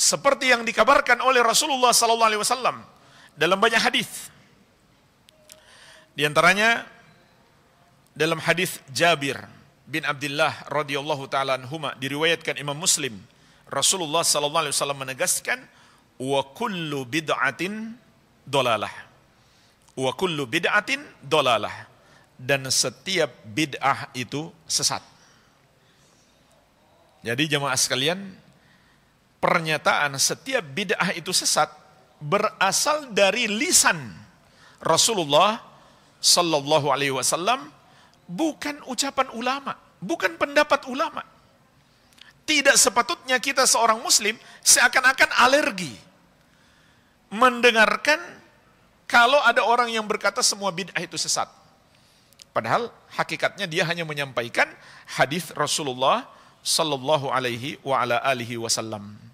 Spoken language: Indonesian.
seperti yang dikabarkan oleh Rasulullah sallallahu alaihi wasallam dalam banyak hadis. Di antaranya dalam hadis Jabir bin Abdullah radhiyallahu taala anhuma diriwayatkan Imam Muslim Rasulullah sallallahu alaihi wasallam menegaskan wa kullu bid'atin dolalah wa kullu bid'atin dolalah dan setiap bid'ah itu sesat jadi jemaah sekalian pernyataan setiap bid'ah itu sesat berasal dari lisan Rasulullah Sallallahu Alaihi Wasallam bukan ucapan ulama, bukan pendapat ulama. Tidak sepatutnya kita seorang muslim seakan-akan alergi mendengarkan kalau ada orang yang berkata semua bid'ah itu sesat. Padahal hakikatnya dia hanya menyampaikan hadis Rasulullah sallallahu alaihi wasallam.